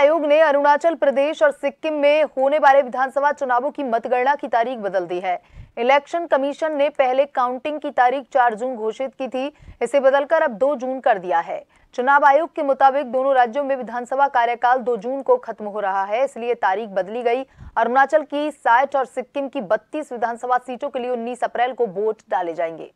आयोग ने अरुणाचल प्रदेश और सिक्किम में होने वाले विधानसभा चुनावों की मतगणना की तारीख बदल दी है इलेक्शन कमीशन ने पहले काउंटिंग की तारीख 4 जून घोषित की थी इसे बदलकर अब 2 जून कर दिया है चुनाव आयोग के मुताबिक दोनों राज्यों में विधानसभा कार्यकाल 2 जून को खत्म हो रहा है इसलिए तारीख बदली गई अरुणाचल की साठ और सिक्किम की बत्तीस विधानसभा सीटों के लिए उन्नीस अप्रैल को वोट डाले जाएंगे